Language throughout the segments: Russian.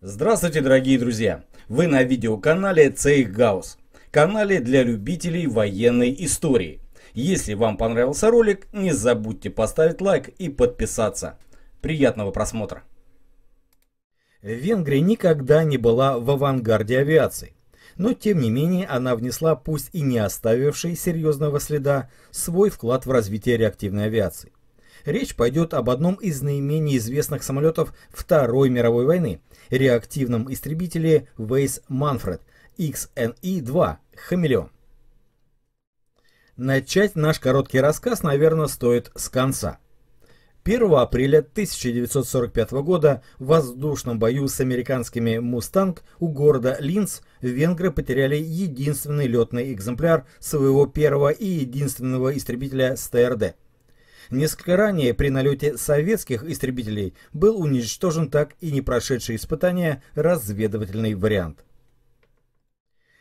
Здравствуйте, дорогие друзья! Вы на видеоканале Цейх Гаус, канале для любителей военной истории. Если вам понравился ролик, не забудьте поставить лайк и подписаться. Приятного просмотра! Венгрия никогда не была в авангарде авиации, но тем не менее она внесла, пусть и не оставивший серьезного следа, свой вклад в развитие реактивной авиации. Речь пойдет об одном из наименее известных самолетов Второй мировой войны – реактивном истребителе Вейс Манфред XNE-2 «Хамелеон». Начать наш короткий рассказ, наверное, стоит с конца. 1 апреля 1945 года в воздушном бою с американскими «Мустанг» у города Линц венгры потеряли единственный летный экземпляр своего первого и единственного истребителя СТРД – Несколько ранее при налете советских истребителей был уничтожен так и не прошедший испытания разведывательный вариант.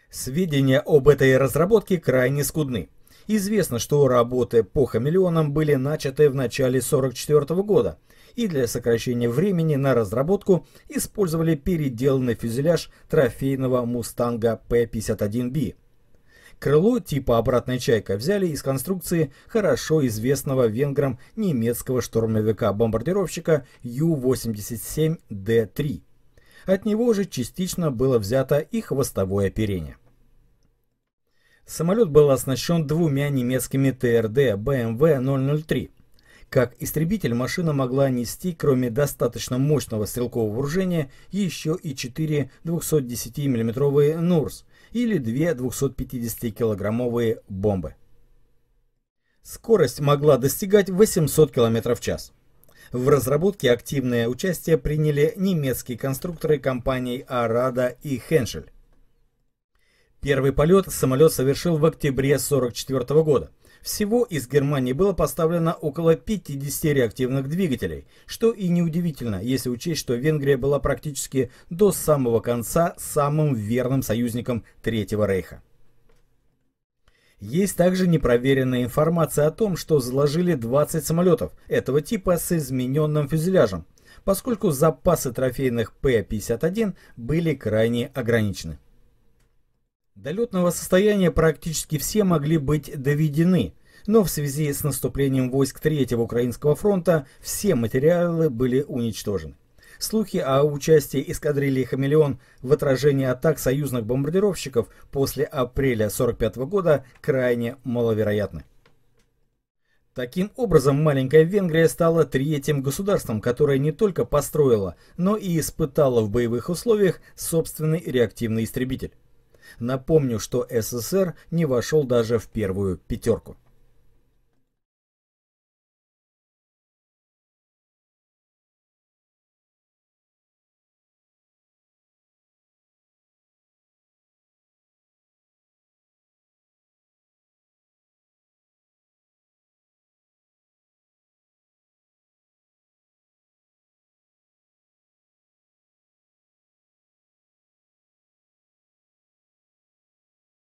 Сведения об этой разработке крайне скудны. Известно, что работы по хамелеонам были начаты в начале 1944 года, и для сокращения времени на разработку использовали переделанный фюзеляж трофейного «Мустанга П-51Б», Крыло типа «обратная чайка» взяли из конструкции хорошо известного венграм немецкого штурмовика-бомбардировщика Ю-87Д-3. От него же частично было взято и хвостовое оперение. Самолет был оснащен двумя немецкими ТРД БМВ-003 как истребитель машина могла нести, кроме достаточно мощного стрелкового вооружения, еще и 4 210 миллиметровые «Нурс» или две 250-килограммовые бомбы. Скорость могла достигать 800 км в час. В разработке активное участие приняли немецкие конструкторы компаний «Арада» и «Хеншель». Первый полет самолет совершил в октябре 1944 года – всего из Германии было поставлено около 50 реактивных двигателей, что и неудивительно, если учесть, что Венгрия была практически до самого конца самым верным союзником Третьего Рейха. Есть также непроверенная информация о том, что заложили 20 самолетов этого типа с измененным фюзеляжем, поскольку запасы трофейных П-51 были крайне ограничены. До летного состояния практически все могли быть доведены – но в связи с наступлением войск Третьего Украинского фронта все материалы были уничтожены. Слухи о участии эскадрильи «Хамелеон» в отражении атак союзных бомбардировщиков после апреля 1945 года крайне маловероятны. Таким образом, маленькая Венгрия стала третьим государством, которое не только построило, но и испытало в боевых условиях собственный реактивный истребитель. Напомню, что СССР не вошел даже в первую пятерку.